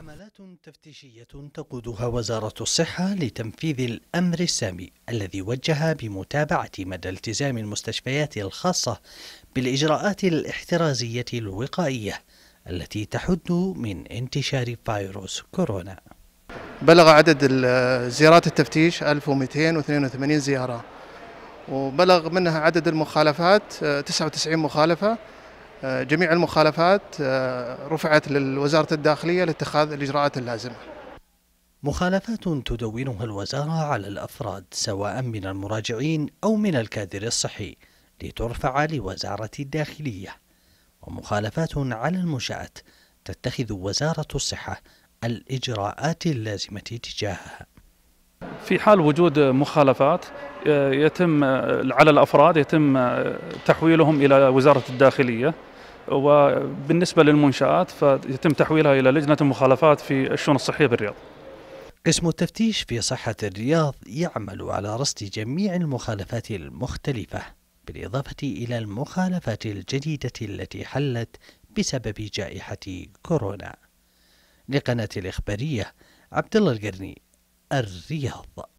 حملات تفتيشية تقودها وزارة الصحة لتنفيذ الأمر السامي الذي وجه بمتابعة مدى التزام المستشفيات الخاصة بالإجراءات الاحترازية الوقائية التي تحد من انتشار فيروس كورونا بلغ عدد زيارات التفتيش 1282 زيارة وبلغ منها عدد المخالفات 99 آه، مخالفة آه، جميع المخالفات آه، رفعت لوزارة الداخلية لاتخاذ الإجراءات اللازمة مخالفات تدونها الوزارة على الأفراد سواء من المراجعين أو من الكادر الصحي لترفع لوزارة الداخلية ومخالفات على المنشآت تتخذ وزارة الصحة الإجراءات اللازمة تجاهها في حال وجود مخالفات آه، يتم على الافراد يتم تحويلهم الى وزاره الداخليه وبالنسبة للمنشآت فيتم تحويلها إلى لجنة المخالفات في الشؤون الصحية بالرياض قسم التفتيش في صحة الرياض يعمل على رصد جميع المخالفات المختلفة بالإضافة إلى المخالفات الجديدة التي حلت بسبب جائحة كورونا لقناة الإخبارية عبد الله القرني الرياض